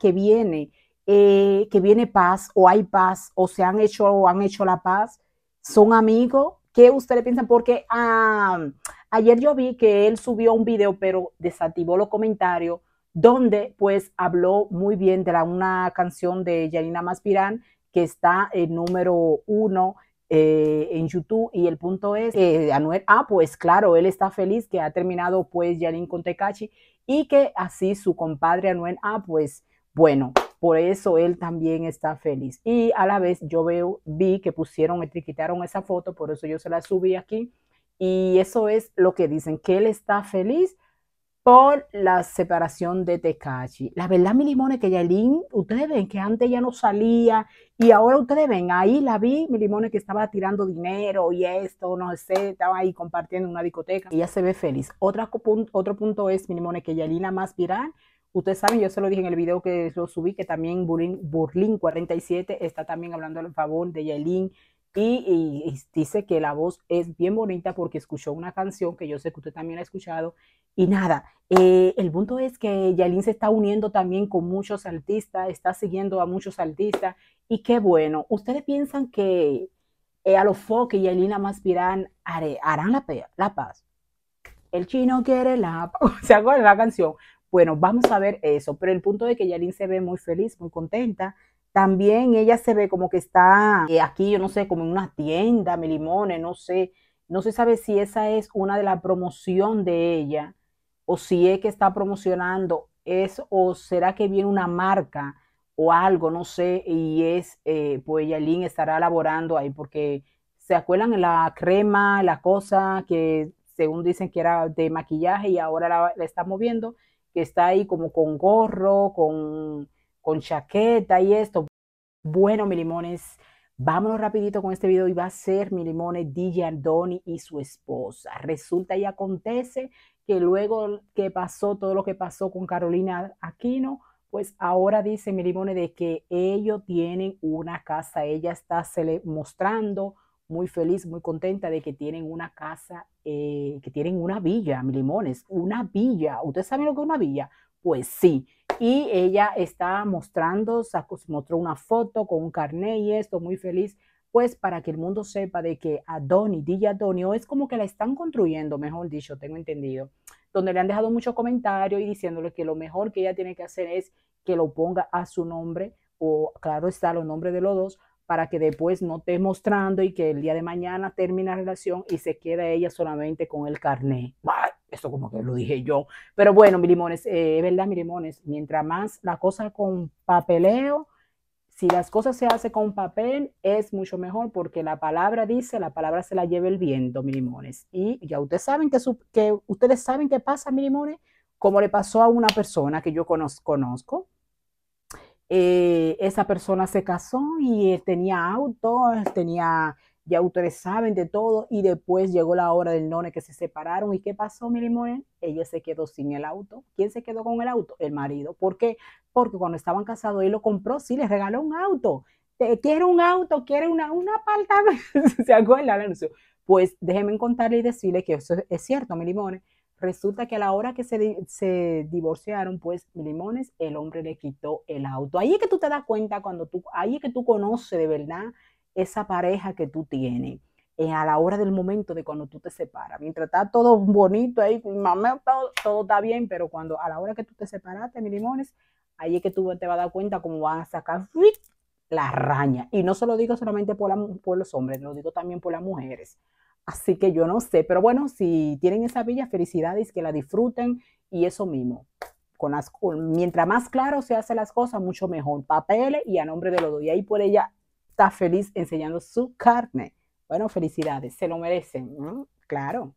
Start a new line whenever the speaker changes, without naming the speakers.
que viene, eh, que viene paz o hay paz o se han hecho o han hecho la paz, son amigos. ¿Qué ustedes piensan? Porque ah, ayer yo vi que él subió un video, pero desactivó los comentarios, donde pues habló muy bien de una canción de Yanina Maspirán que está en número uno eh, en YouTube y el punto es Anuel, ah, pues claro, él está feliz que ha terminado pues Yalin con y que así su compadre Anuel, ah, pues bueno, por eso él también está feliz. Y a la vez yo veo, vi que pusieron, etiquetaron esa foto, por eso yo se la subí aquí. Y eso es lo que dicen, que él está feliz por la separación de Tecachi. La verdad, mi es que Yailin, ustedes ven que antes ya no salía y ahora ustedes ven, ahí la vi, mi limones, que estaba tirando dinero y esto, no sé, estaba ahí compartiendo una discoteca. y Ella se ve feliz. otro punto es, mi es que ya la más viral Ustedes saben, yo se lo dije en el video que lo subí, que también Burling 47 está también hablando en favor de Yaelin y, dice que la voz es bien bonita porque escuchó una canción que yo sé que usted también ha escuchado. Y nada, eh, el punto es que Yaelin se está uniendo también con muchos artistas, está siguiendo a muchos artistas y qué bueno. ¿Ustedes piensan que eh, a los Foque y Yailin Amaspirán harán la, la paz? El chino quiere la... ¿Se acuerdan la canción? Bueno, vamos a ver eso, pero el punto de que Yalín se ve muy feliz, muy contenta. También ella se ve como que está eh, aquí, yo no sé, como en una tienda, mi no sé. No se sabe si esa es una de la promoción de ella o si es que está promocionando es o será que viene una marca o algo, no sé, y es, eh, pues Yalin estará elaborando ahí, porque se acuerdan la crema, la cosa que según dicen que era de maquillaje y ahora la, la está moviendo, que está ahí como con gorro, con, con chaqueta y esto. Bueno, mi limones, vámonos rapidito con este video y va a ser mi limones DJ Andoni y su esposa. Resulta y acontece que luego que pasó todo lo que pasó con Carolina Aquino, pues ahora dice mi limone de que ellos tienen una casa, ella está se le mostrando muy feliz, muy contenta de que tienen una casa, eh, que tienen una villa, mi limones, una villa. ¿Ustedes saben lo que es una villa? Pues sí. Y ella está mostrando, sacó, mostró una foto con un carnet y esto, muy feliz, pues para que el mundo sepa de que Adoni, Dilla Donio o es como que la están construyendo, mejor dicho, tengo entendido, donde le han dejado muchos comentarios y diciéndole que lo mejor que ella tiene que hacer es que lo ponga a su nombre, o claro está, los nombres de los dos, para que después no esté mostrando y que el día de mañana termine la relación y se quede ella solamente con el carné. Eso como que lo dije yo. Pero bueno, mi limones, eh, es verdad, mi limones, mientras más la cosa con papeleo, si las cosas se hacen con papel, es mucho mejor porque la palabra dice, la palabra se la lleva el viento, mi limones. Y ya ustedes saben que, ustedes saben qué pasa, mi limones, como le pasó a una persona que yo conozco, eh, esa persona se casó y eh, tenía auto, tenía, ya ustedes saben de todo, y después llegó la hora del none que se separaron. ¿Y qué pasó, mi limón? Ella se quedó sin el auto. ¿Quién se quedó con el auto? El marido. ¿Por qué? Porque cuando estaban casados, él lo compró, sí, le regaló un auto. Quiere un auto, quiere una, una ¿Se acuerdan Pues déjenme contarle y decirle que eso es cierto, mi limón, Resulta que a la hora que se, divorciaron, pues Limones, el hombre le quitó el auto. Ahí es que tú te das cuenta cuando tú, ahí es que tú conoces de verdad esa pareja que tú tienes. Eh, a la hora del momento de cuando tú te separas. Mientras está todo bonito ahí, todo, está bien, pero cuando a la hora que tú te separaste, mi limones, ahí es que tú te vas a dar cuenta cómo van a sacar la raña. Y no se lo digo solamente por los hombres, lo digo también por las mujeres. Así que yo no sé, pero bueno, si tienen esa villa, felicidades, que la disfruten y eso mismo. Con mientras más claro se hacen las cosas, mucho mejor. Papeles y a nombre de los doy Y ahí por ella está feliz enseñando su carne. Bueno, felicidades, se lo merecen. Claro.